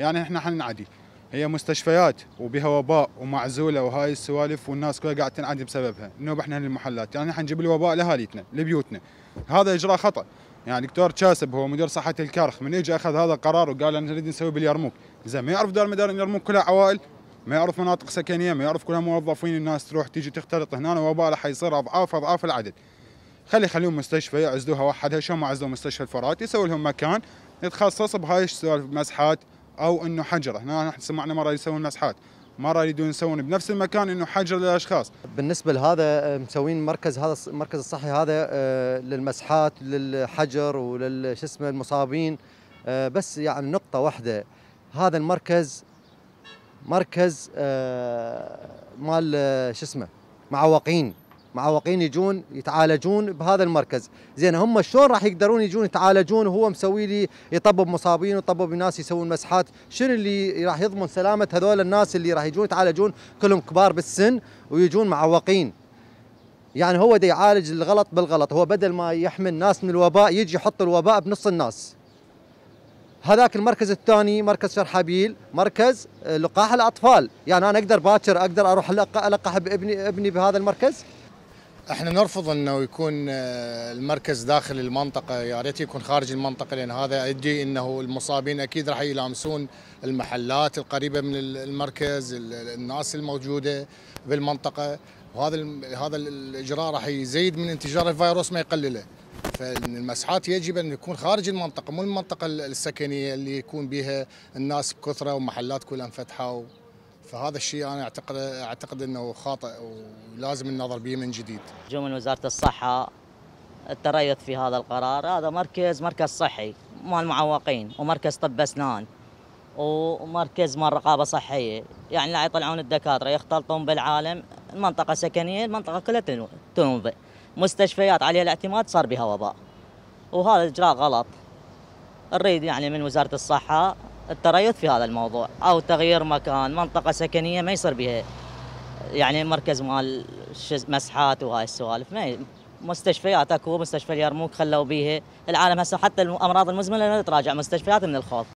يعني احنا حننعدي هي مستشفيات وبها وباء ومعزوله وهاي السوالف والناس كلها قاعده تنعدي بسببها انه احنا المحلات يعني احنا نجيب الوباء لاهاليتنا لبيوتنا هذا اجراء خطا يعني دكتور تشاسب هو مدير صحه الكرخ من اجى اخذ هذا القرار وقال انا نريد نسوي باليرموك زين ما يعرف دار مدار اليرموك كلها عوائل ما يعرف مناطق سكنيه ما يعرف كلها موظفين الناس تروح تيجي تختلط هنا وباء حيصير اضعاف اضعاف العدد خلي خليهم مستشفى يعزلوها وحدها شو ما عزلوا مستشفى الفرات يسوي لهم مكان يتخصص بهاي السوالف مسحات او انه حجر احنا سمعنا مره يسوون مسحات مره يريدون يسوون بنفس المكان انه حجر للاشخاص بالنسبه لهذا آه، مسوين مركز هذا المركز الصحي هذا آه، للمسحات للحجر وللش اسمه المصابين آه، بس يعني نقطه واحده هذا المركز مركز مال شو اسمه معوقين معوقين يجون يتعالجون بهذا المركز زين هم شلون راح يقدرون يجون يتعالجون وهو مسوي لي يطبب مصابين ويطبب ناس يسوون مسحات شنو اللي راح يضمن سلامه هذول الناس اللي راح يجون يتعالجون كلهم كبار بالسن ويجون معوقين يعني هو دي يعالج الغلط بالغلط هو بدل ما يحمي الناس من الوباء يجي يحط الوباء بنص الناس هذاك المركز الثاني مركز شرحبيل مركز آه، لقاح الاطفال يعني انا اقدر باكر اقدر اروح القح بابني ابني بهذا المركز احنا نرفض انه يكون آه، المركز داخل المنطقه يا ريت يكون خارج المنطقه لان هذا يؤدي انه المصابين اكيد راح يلامسون المحلات القريبه من المركز الناس الموجوده بالمنطقه وهذا هذا الاجراء راح يزيد من انتشار الفيروس ما يقلله فالمسحات يجب ان تكون خارج المنطقه مو المنطقه السكنيه اللي يكون بها الناس بكثره ومحلات كلها مفتحه فهذا الشيء انا اعتقد اعتقد انه خاطئ ولازم النظر به من جديد. جمل وزاره الصحه التريث في هذا القرار، هذا مركز مركز صحي مال معوقين ومركز طب اسنان ومركز مال رقابه صحيه، يعني لا يطلعون الدكاتره يختلطون بالعالم، المنطقه سكنيه، المنطقه كلها تنوضي. مستشفيات عليها الاعتماد صار بها وباء. وهذا اجراء غلط. نريد يعني من وزاره الصحه التريث في هذا الموضوع او تغيير مكان منطقه سكنيه ما يصير بها يعني مركز مال مسحات وهاي السوالف ما مستشفيات اكو مستشفى اليرموك خلوا بيها العالم هسه حتى الامراض المزمنه لا تراجع مستشفيات من الخوف